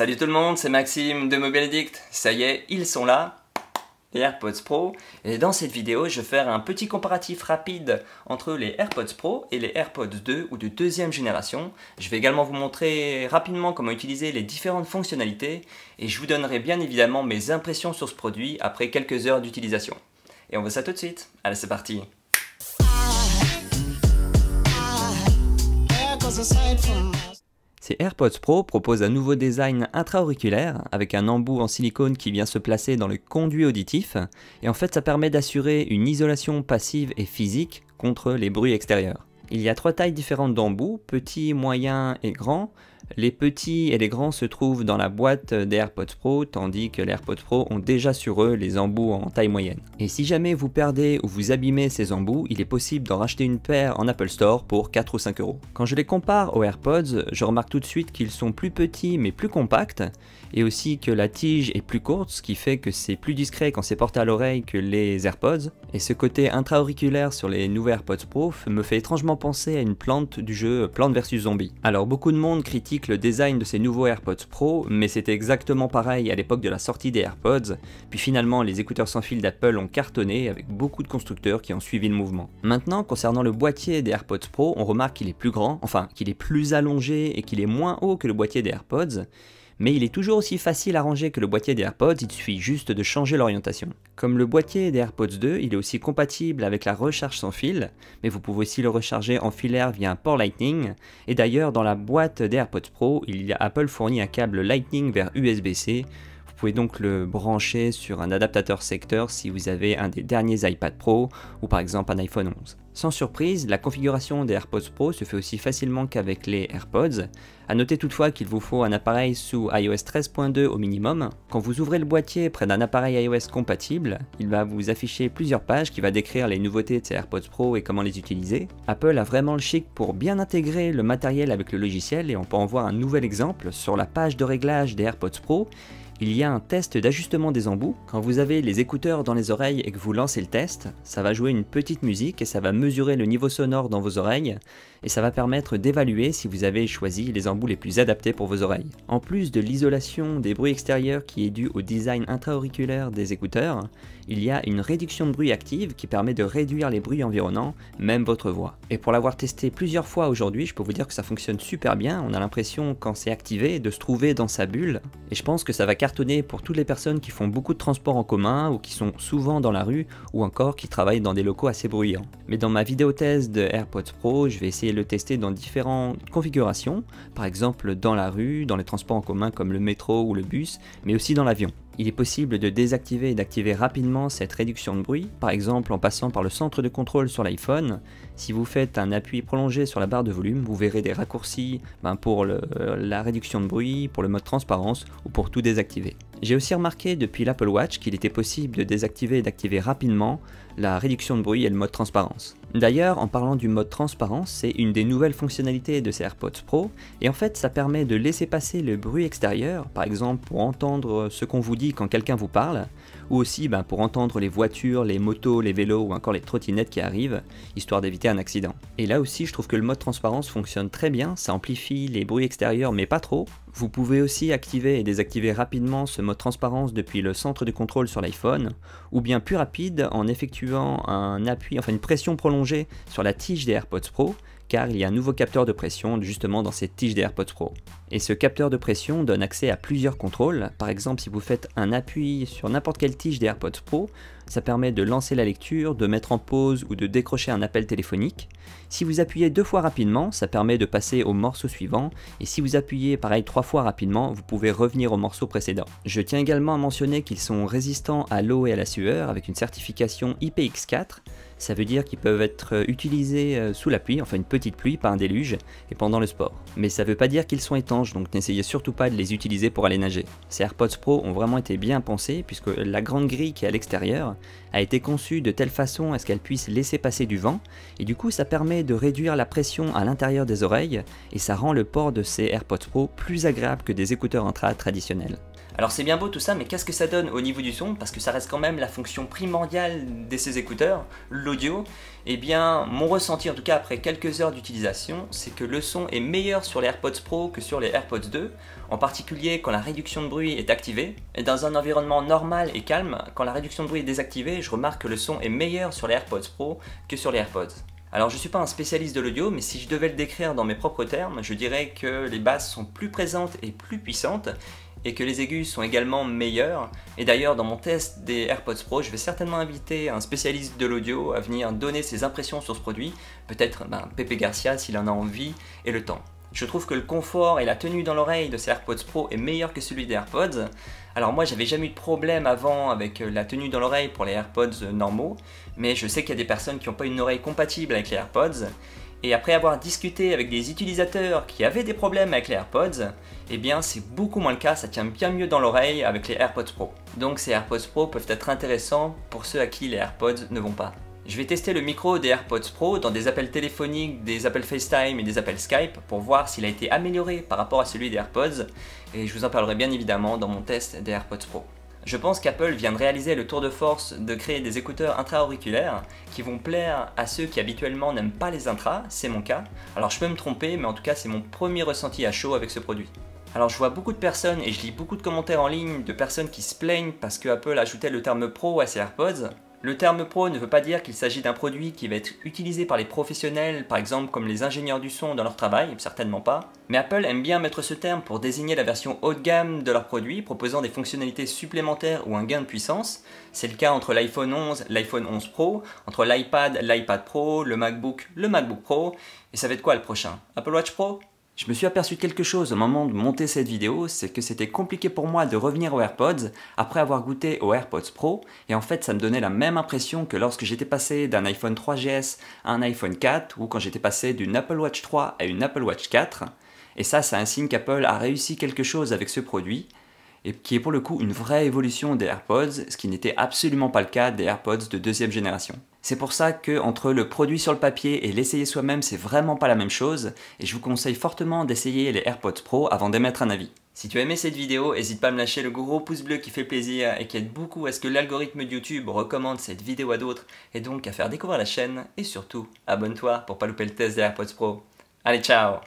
Salut tout le monde, c'est Maxime de Mobiledict. Ça y est, ils sont là, les AirPods Pro. Et dans cette vidéo, je vais faire un petit comparatif rapide entre les AirPods Pro et les AirPods 2 ou de deuxième génération. Je vais également vous montrer rapidement comment utiliser les différentes fonctionnalités et je vous donnerai bien évidemment mes impressions sur ce produit après quelques heures d'utilisation. Et on voit ça tout de suite. Allez, c'est parti. Ces AirPods Pro proposent un nouveau design intra-auriculaire avec un embout en silicone qui vient se placer dans le conduit auditif et en fait ça permet d'assurer une isolation passive et physique contre les bruits extérieurs. Il y a trois tailles différentes d'embouts, petit, moyen et grand, les petits et les grands se trouvent dans la boîte des AirPods Pro, tandis que les AirPods Pro ont déjà sur eux les embouts en taille moyenne. Et si jamais vous perdez ou vous abîmez ces embouts, il est possible d'en racheter une paire en Apple Store pour 4 ou 5 euros. Quand je les compare aux AirPods, je remarque tout de suite qu'ils sont plus petits mais plus compacts, et aussi que la tige est plus courte, ce qui fait que c'est plus discret quand c'est porté à l'oreille que les AirPods. Et ce côté intra-auriculaire sur les nouveaux AirPods Pro me fait étrangement penser à une plante du jeu Plante vs Zombie. Alors beaucoup de monde critique le design de ces nouveaux AirPods Pro, mais c'était exactement pareil à l'époque de la sortie des AirPods, puis finalement les écouteurs sans fil d'Apple ont cartonné avec beaucoup de constructeurs qui ont suivi le mouvement. Maintenant, concernant le boîtier des AirPods Pro, on remarque qu'il est plus grand, enfin qu'il est plus allongé et qu'il est moins haut que le boîtier des AirPods, mais il est toujours aussi facile à ranger que le boîtier des AirPods, il suffit juste de changer l'orientation. Comme le boîtier des AirPods 2, il est aussi compatible avec la recharge sans fil, mais vous pouvez aussi le recharger en filaire via un port Lightning, et d'ailleurs dans la boîte des AirPods Pro, il y a Apple fournit un câble Lightning vers USB-C vous pouvez donc le brancher sur un adaptateur secteur si vous avez un des derniers iPad Pro ou par exemple un iPhone 11. Sans surprise, la configuration des AirPods Pro se fait aussi facilement qu'avec les AirPods. A noter toutefois qu'il vous faut un appareil sous iOS 13.2 au minimum. Quand vous ouvrez le boîtier près d'un appareil iOS compatible, il va vous afficher plusieurs pages qui va décrire les nouveautés de ces AirPods Pro et comment les utiliser. Apple a vraiment le chic pour bien intégrer le matériel avec le logiciel et on peut en voir un nouvel exemple sur la page de réglage des AirPods Pro il y a un test d'ajustement des embouts. Quand vous avez les écouteurs dans les oreilles et que vous lancez le test, ça va jouer une petite musique et ça va mesurer le niveau sonore dans vos oreilles et ça va permettre d'évaluer si vous avez choisi les embouts les plus adaptés pour vos oreilles. En plus de l'isolation des bruits extérieurs qui est due au design intra-auriculaire des écouteurs, il y a une réduction de bruit active qui permet de réduire les bruits environnants, même votre voix. Et pour l'avoir testé plusieurs fois aujourd'hui, je peux vous dire que ça fonctionne super bien. On a l'impression quand c'est activé de se trouver dans sa bulle et je pense que ça va pour toutes les personnes qui font beaucoup de transports en commun ou qui sont souvent dans la rue ou encore qui travaillent dans des locaux assez bruyants. Mais dans ma vidéo thèse de AirPods Pro, je vais essayer de le tester dans différentes configurations, par exemple dans la rue, dans les transports en commun comme le métro ou le bus, mais aussi dans l'avion. Il est possible de désactiver et d'activer rapidement cette réduction de bruit, par exemple en passant par le centre de contrôle sur l'iPhone. Si vous faites un appui prolongé sur la barre de volume, vous verrez des raccourcis ben, pour euh, la réduction de bruit, pour le mode transparence ou pour tout désactiver. J'ai aussi remarqué depuis l'Apple Watch qu'il était possible de désactiver et d'activer rapidement la réduction de bruit et le mode transparence. D'ailleurs, en parlant du mode transparence, c'est une des nouvelles fonctionnalités de ces AirPods Pro, et en fait ça permet de laisser passer le bruit extérieur, par exemple pour entendre ce qu'on vous dit quand quelqu'un vous parle, ou aussi ben, pour entendre les voitures, les motos, les vélos ou encore les trottinettes qui arrivent, histoire d'éviter un accident. Et là aussi, je trouve que le mode transparence fonctionne très bien, ça amplifie les bruits extérieurs mais pas trop. Vous pouvez aussi activer et désactiver rapidement ce mode transparence depuis le centre de contrôle sur l'iPhone, ou bien plus rapide en effectuant un appui, enfin une pression prolongée sur la tige des AirPods Pro, car il y a un nouveau capteur de pression justement dans cette tige des AirPods Pro. Et ce capteur de pression donne accès à plusieurs contrôles, par exemple si vous faites un appui sur n'importe quelle tige des AirPods Pro, ça permet de lancer la lecture, de mettre en pause ou de décrocher un appel téléphonique. Si vous appuyez deux fois rapidement, ça permet de passer au morceau suivant, et si vous appuyez pareil trois fois rapidement, vous pouvez revenir au morceau précédent. Je tiens également à mentionner qu'ils sont résistants à l'eau et à la sueur avec une certification IPX4, ça veut dire qu'ils peuvent être euh, utilisés euh, sous la pluie, enfin une petite pluie, pas un déluge, et pendant le sport. Mais ça veut pas dire qu'ils sont étanches, donc n'essayez surtout pas de les utiliser pour aller nager. Ces AirPods Pro ont vraiment été bien pensés, puisque la grande grille qui est à l'extérieur a été conçue de telle façon à ce qu'elle puisse laisser passer du vent, et du coup ça permet de réduire la pression à l'intérieur des oreilles, et ça rend le port de ces AirPods Pro plus agréable que des écouteurs intra traditionnels. Alors c'est bien beau tout ça, mais qu'est-ce que ça donne au niveau du son Parce que ça reste quand même la fonction primordiale de ces écouteurs, l'audio. Eh bien, mon ressenti, en tout cas après quelques heures d'utilisation, c'est que le son est meilleur sur les AirPods Pro que sur les AirPods 2, en particulier quand la réduction de bruit est activée. Et dans un environnement normal et calme, quand la réduction de bruit est désactivée, je remarque que le son est meilleur sur les AirPods Pro que sur les AirPods. Alors je ne suis pas un spécialiste de l'audio, mais si je devais le décrire dans mes propres termes, je dirais que les basses sont plus présentes et plus puissantes, et que les aigus sont également meilleurs. Et d'ailleurs, dans mon test des AirPods Pro, je vais certainement inviter un spécialiste de l'audio à venir donner ses impressions sur ce produit, peut-être ben, Pepe Garcia s'il en a envie et le temps. Je trouve que le confort et la tenue dans l'oreille de ces AirPods Pro est meilleur que celui des AirPods. Alors moi j'avais jamais eu de problème avant avec la tenue dans l'oreille pour les AirPods normaux, mais je sais qu'il y a des personnes qui n'ont pas une oreille compatible avec les AirPods, et après avoir discuté avec des utilisateurs qui avaient des problèmes avec les AirPods, eh bien c'est beaucoup moins le cas, ça tient bien mieux dans l'oreille avec les AirPods Pro. Donc ces AirPods Pro peuvent être intéressants pour ceux à qui les AirPods ne vont pas. Je vais tester le micro des AirPods Pro dans des appels téléphoniques, des appels FaceTime et des appels Skype pour voir s'il a été amélioré par rapport à celui des AirPods et je vous en parlerai bien évidemment dans mon test des AirPods Pro. Je pense qu'Apple vient de réaliser le tour de force de créer des écouteurs intra-auriculaires qui vont plaire à ceux qui habituellement n'aiment pas les intras, c'est mon cas. Alors je peux me tromper, mais en tout cas c'est mon premier ressenti à chaud avec ce produit. Alors je vois beaucoup de personnes et je lis beaucoup de commentaires en ligne de personnes qui se plaignent parce que Apple ajoutait le terme pro à ses AirPods. Le terme pro ne veut pas dire qu'il s'agit d'un produit qui va être utilisé par les professionnels, par exemple comme les ingénieurs du son dans leur travail, certainement pas. Mais Apple aime bien mettre ce terme pour désigner la version haut de gamme de leurs produits proposant des fonctionnalités supplémentaires ou un gain de puissance. C'est le cas entre l'iPhone 11, l'iPhone 11 Pro, entre l'iPad, l'iPad Pro, le MacBook, le MacBook Pro. Et ça va être quoi le prochain Apple Watch Pro je me suis aperçu quelque chose au moment de monter cette vidéo, c'est que c'était compliqué pour moi de revenir aux AirPods après avoir goûté aux AirPods Pro, et en fait ça me donnait la même impression que lorsque j'étais passé d'un iPhone 3GS à un iPhone 4, ou quand j'étais passé d'une Apple Watch 3 à une Apple Watch 4, et ça c'est un signe qu'Apple a réussi quelque chose avec ce produit, et qui est pour le coup une vraie évolution des AirPods, ce qui n'était absolument pas le cas des AirPods de deuxième génération. C'est pour ça que entre le produit sur le papier et l'essayer soi-même, c'est vraiment pas la même chose, et je vous conseille fortement d'essayer les AirPods Pro avant d'émettre un avis. Si tu as aimé cette vidéo, n'hésite pas à me lâcher le gros pouce bleu qui fait plaisir et qui aide beaucoup à ce que l'algorithme de YouTube recommande cette vidéo à d'autres, et donc à faire découvrir la chaîne, et surtout, abonne-toi pour pas louper le test des AirPods Pro. Allez, ciao